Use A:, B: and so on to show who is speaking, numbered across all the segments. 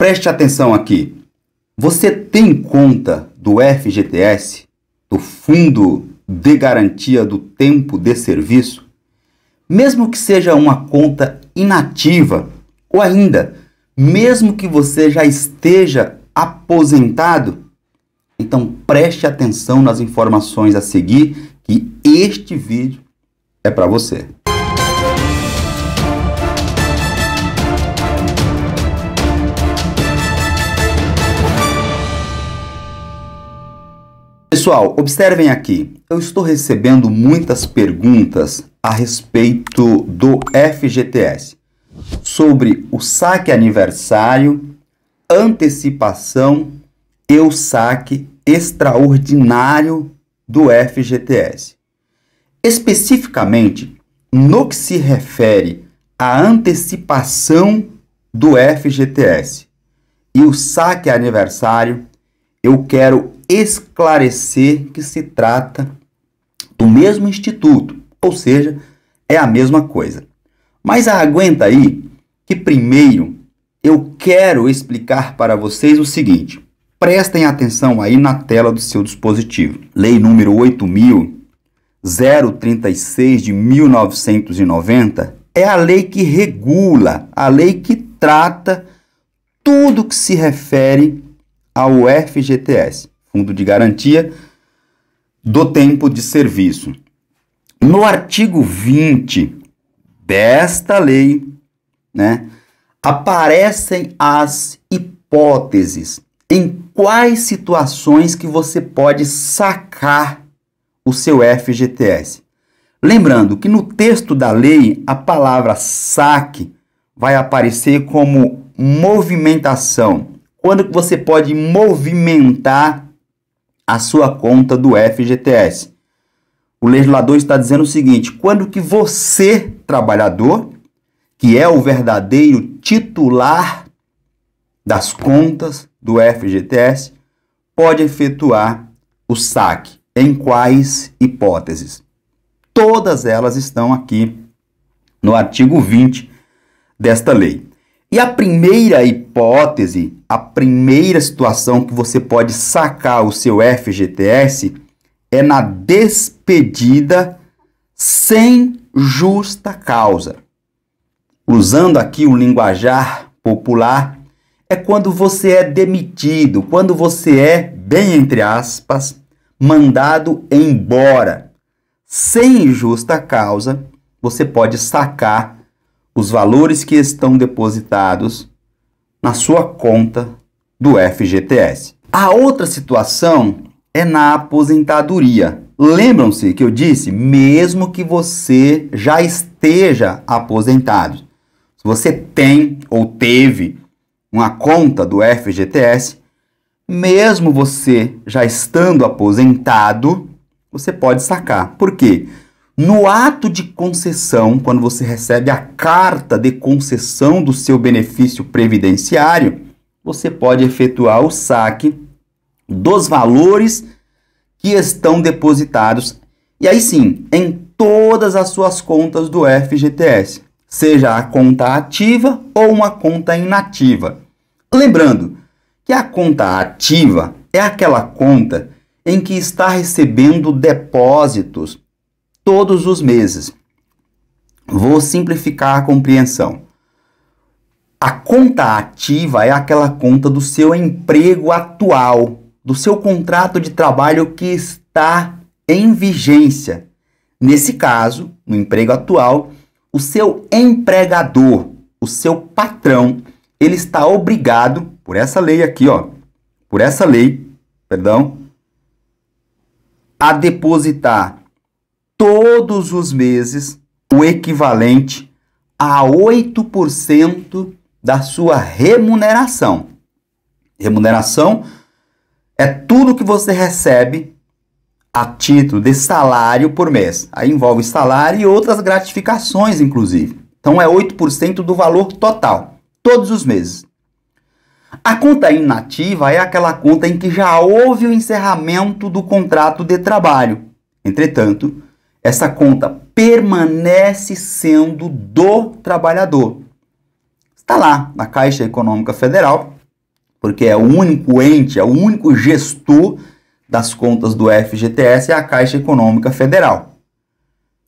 A: Preste atenção aqui. Você tem conta do FGTS, do Fundo de Garantia do Tempo de Serviço? Mesmo que seja uma conta inativa, ou ainda, mesmo que você já esteja aposentado, então preste atenção nas informações a seguir, que este vídeo é para você. Pessoal, observem aqui. Eu estou recebendo muitas perguntas a respeito do FGTS sobre o saque aniversário, antecipação e o saque extraordinário do FGTS. Especificamente no que se refere à antecipação do FGTS e o saque aniversário, eu quero esclarecer que se trata do mesmo instituto, ou seja, é a mesma coisa. Mas aguenta aí que primeiro eu quero explicar para vocês o seguinte. Prestem atenção aí na tela do seu dispositivo. Lei número 8036 de 1990 é a lei que regula, a lei que trata tudo que se refere ao FGTS fundo de garantia, do tempo de serviço. No artigo 20 desta lei, né, aparecem as hipóteses em quais situações que você pode sacar o seu FGTS. Lembrando que no texto da lei a palavra saque vai aparecer como movimentação. Quando você pode movimentar a sua conta do FGTS. O legislador está dizendo o seguinte: quando que você, trabalhador, que é o verdadeiro titular das contas do FGTS, pode efetuar o saque? Em quais hipóteses? Todas elas estão aqui no artigo 20 desta lei. E a primeira hipótese, a primeira situação que você pode sacar o seu FGTS é na despedida sem justa causa. Usando aqui o linguajar popular, é quando você é demitido, quando você é, bem entre aspas, mandado embora. Sem justa causa, você pode sacar os valores que estão depositados na sua conta do FGTS. A outra situação é na aposentadoria. Lembram-se que eu disse, mesmo que você já esteja aposentado, se você tem ou teve uma conta do FGTS, mesmo você já estando aposentado, você pode sacar. Por quê? No ato de concessão, quando você recebe a carta de concessão do seu benefício previdenciário, você pode efetuar o saque dos valores que estão depositados e aí sim, em todas as suas contas do FGTS, seja a conta ativa ou uma conta inativa. Lembrando que a conta ativa é aquela conta em que está recebendo depósitos todos os meses. Vou simplificar a compreensão. A conta ativa é aquela conta do seu emprego atual, do seu contrato de trabalho que está em vigência. Nesse caso, no emprego atual, o seu empregador, o seu patrão, ele está obrigado por essa lei aqui, ó, por essa lei, perdão, a depositar todos os meses o equivalente a 8% da sua remuneração. Remuneração é tudo que você recebe a título de salário por mês. Aí envolve salário e outras gratificações, inclusive. Então é 8% do valor total, todos os meses. A conta inativa é aquela conta em que já houve o encerramento do contrato de trabalho. Entretanto, essa conta permanece sendo do trabalhador. Está lá na Caixa Econômica Federal, porque é o único ente, é o único gestor das contas do FGTS é a Caixa Econômica Federal.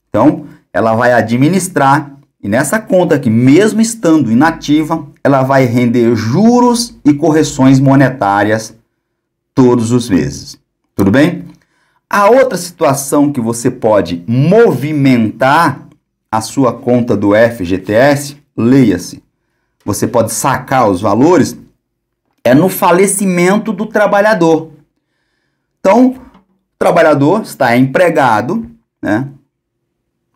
A: Então, ela vai administrar e nessa conta que mesmo estando inativa, ela vai render juros e correções monetárias todos os meses. Tudo bem? A outra situação que você pode movimentar a sua conta do FGTS, leia-se, você pode sacar os valores, é no falecimento do trabalhador. Então, o trabalhador está empregado, né?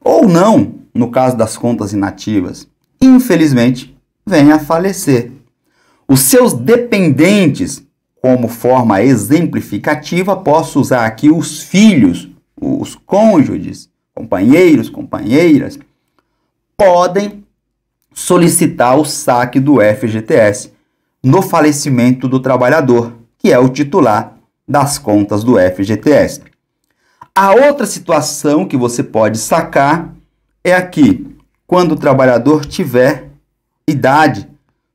A: Ou não, no caso das contas inativas, infelizmente, vem a falecer. Os seus dependentes como forma exemplificativa, posso usar aqui os filhos, os cônjuges, companheiros, companheiras, podem solicitar o saque do FGTS no falecimento do trabalhador, que é o titular das contas do FGTS. A outra situação que você pode sacar é aqui, quando o trabalhador tiver idade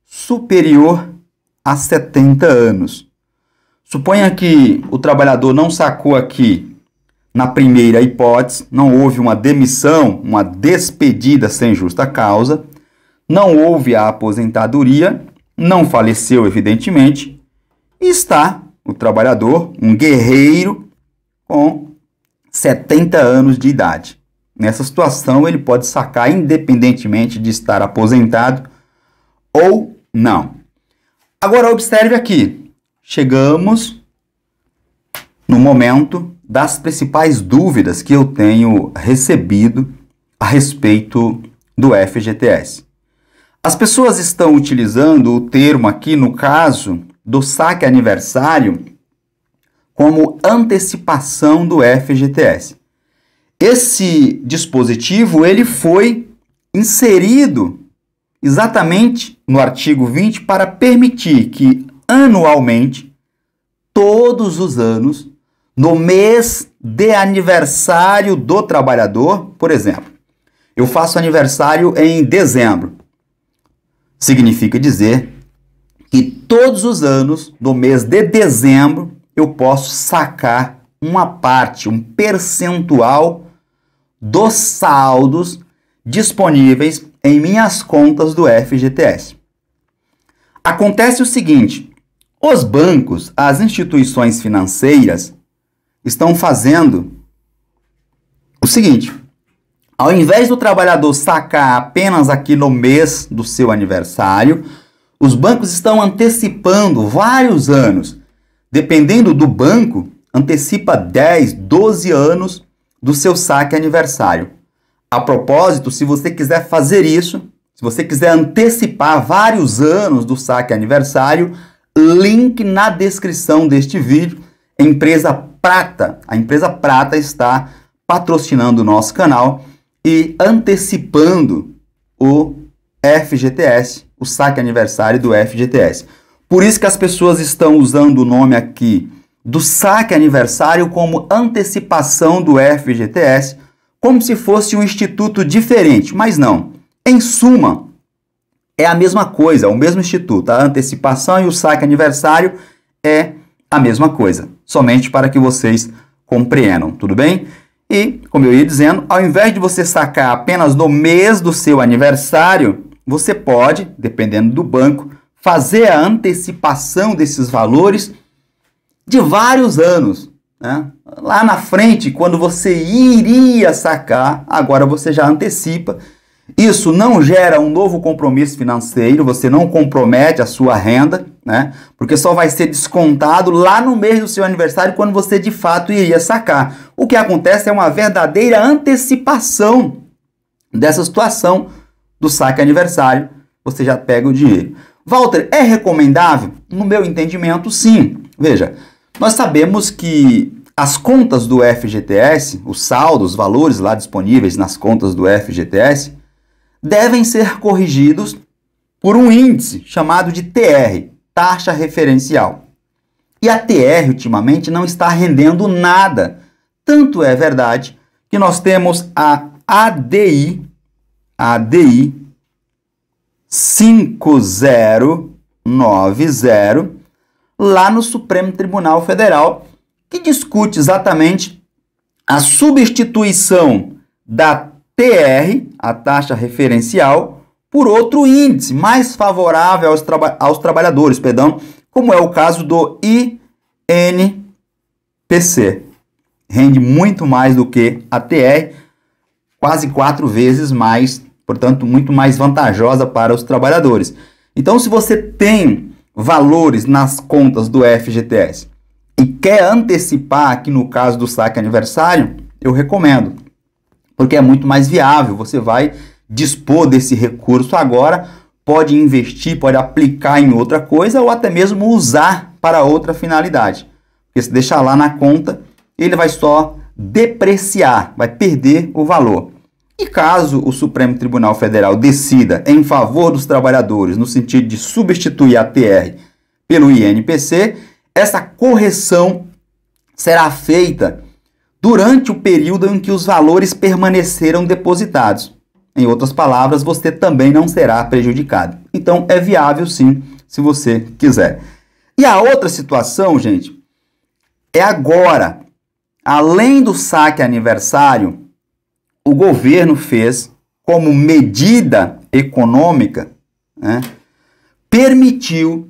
A: superior a 70 anos. Suponha que o trabalhador não sacou aqui na primeira hipótese, não houve uma demissão, uma despedida sem justa causa, não houve a aposentadoria, não faleceu, evidentemente, está o trabalhador, um guerreiro, com 70 anos de idade. Nessa situação, ele pode sacar independentemente de estar aposentado ou não. Agora, observe aqui: chegamos no momento das principais dúvidas que eu tenho recebido a respeito do FGTS. As pessoas estão utilizando o termo aqui no caso do saque aniversário como antecipação do FGTS. Esse dispositivo ele foi inserido exatamente no artigo 20 para permitir que anualmente, todos os anos, no mês de aniversário do trabalhador, por exemplo. Eu faço aniversário em dezembro. Significa dizer que todos os anos, no mês de dezembro, eu posso sacar uma parte, um percentual dos saldos disponíveis em minhas contas do FGTS. Acontece o seguinte: os bancos, as instituições financeiras, estão fazendo o seguinte: ao invés do trabalhador sacar apenas aqui no mês do seu aniversário, os bancos estão antecipando vários anos. Dependendo do banco, antecipa 10, 12 anos do seu saque aniversário. A propósito, se você quiser fazer isso, se você quiser antecipar vários anos do saque aniversário, link na descrição deste vídeo. Empresa Prata. A empresa Prata está patrocinando o nosso canal e antecipando o FGTS, o saque aniversário do FGTS. Por isso que as pessoas estão usando o nome aqui do saque aniversário como antecipação do FGTS, como se fosse um instituto diferente, mas não. Em suma, é a mesma coisa, é o mesmo instituto. A antecipação e o saque aniversário é a mesma coisa, somente para que vocês compreendam, tudo bem? E, como eu ia dizendo, ao invés de você sacar apenas no mês do seu aniversário, você pode, dependendo do banco, fazer a antecipação desses valores de vários anos. Né? Lá na frente, quando você iria sacar, agora você já antecipa isso não gera um novo compromisso financeiro, você não compromete a sua renda, né? Porque só vai ser descontado lá no mês do seu aniversário, quando você de fato iria sacar. O que acontece é uma verdadeira antecipação dessa situação do saque aniversário, você já pega o dinheiro. Walter, é recomendável? No meu entendimento, sim. Veja, nós sabemos que as contas do FGTS, o saldo, os valores lá disponíveis nas contas do FGTS, devem ser corrigidos por um índice chamado de TR, taxa referencial. E a TR ultimamente não está rendendo nada. Tanto é verdade que nós temos a ADI, ADI 5090 lá no Supremo Tribunal Federal, que discute exatamente a substituição da TR, a taxa referencial, por outro índice mais favorável aos, traba aos trabalhadores, perdão, como é o caso do INPC. Rende muito mais do que a TR, quase quatro vezes mais, portanto, muito mais vantajosa para os trabalhadores. Então, se você tem valores nas contas do FGTS e quer antecipar, aqui no caso do saque aniversário, eu recomendo porque é muito mais viável. Você vai dispor desse recurso agora, pode investir, pode aplicar em outra coisa ou até mesmo usar para outra finalidade. Porque se deixar lá na conta, ele vai só depreciar, vai perder o valor. E caso o Supremo Tribunal Federal decida em favor dos trabalhadores no sentido de substituir a TR pelo INPC, essa correção será feita durante o período em que os valores permaneceram depositados. Em outras palavras, você também não será prejudicado. Então é viável sim, se você quiser. E a outra situação, gente, é agora. Além do saque aniversário, o governo fez como medida econômica, né, permitiu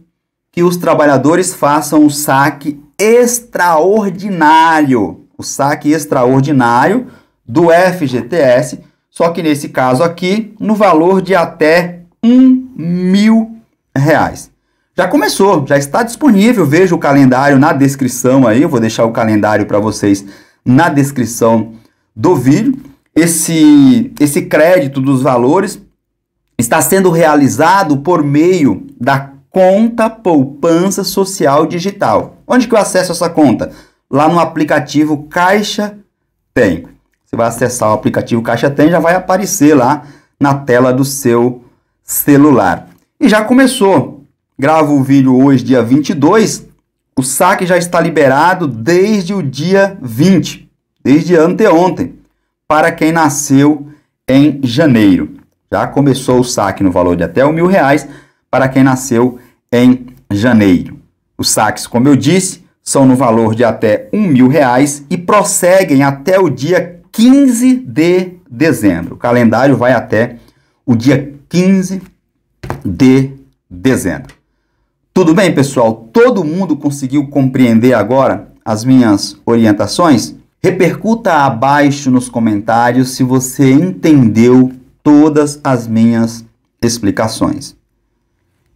A: que os trabalhadores façam o saque extraordinário saque extraordinário do FGTS, só que nesse caso aqui, no valor de até um mil reais. Já começou, já está disponível. Veja o calendário na descrição aí. Eu vou deixar o calendário para vocês na descrição do vídeo. Esse, esse crédito dos valores está sendo realizado por meio da conta poupança social digital. Onde que eu acesso essa conta? lá no aplicativo Caixa Tem. Você vai acessar o aplicativo Caixa Tem, já vai aparecer lá na tela do seu celular. E já começou. Gravo o vídeo hoje, dia 22. O saque já está liberado desde o dia 20, desde anteontem, para quem nasceu em janeiro. Já começou o saque no valor de até o mil reais para quem nasceu em janeiro. Os saques, como eu disse, são no valor de até um mil reais e prosseguem até o dia 15 de dezembro. O calendário vai até o dia 15 de dezembro. Tudo bem, pessoal? Todo mundo conseguiu compreender agora as minhas orientações? Repercuta abaixo nos comentários se você entendeu todas as minhas explicações.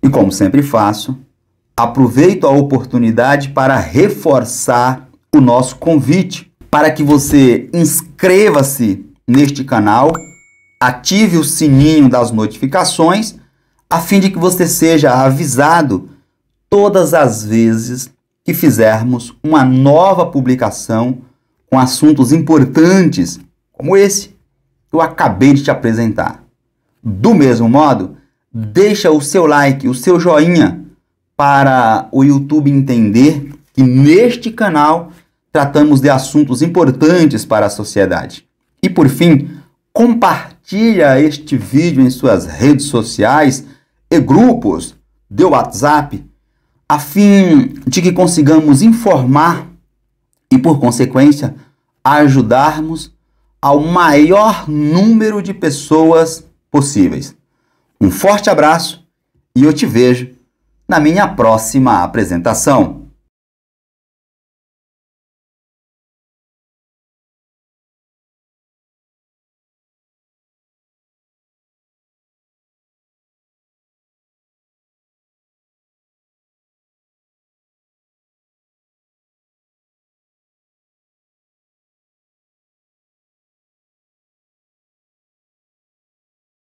A: E como sempre faço, aproveito a oportunidade para reforçar o nosso convite para que você inscreva-se neste canal, ative o sininho das notificações, a fim de que você seja avisado todas as vezes que fizermos uma nova publicação com assuntos importantes como esse que eu acabei de te apresentar. Do mesmo modo, deixa o seu like, o seu joinha para o YouTube entender que neste canal tratamos de assuntos importantes para a sociedade. E por fim, compartilha este vídeo em suas redes sociais e grupos de WhatsApp a fim de que consigamos informar e, por consequência, ajudarmos ao maior número de pessoas possíveis. Um forte abraço e eu te vejo na minha próxima apresentação.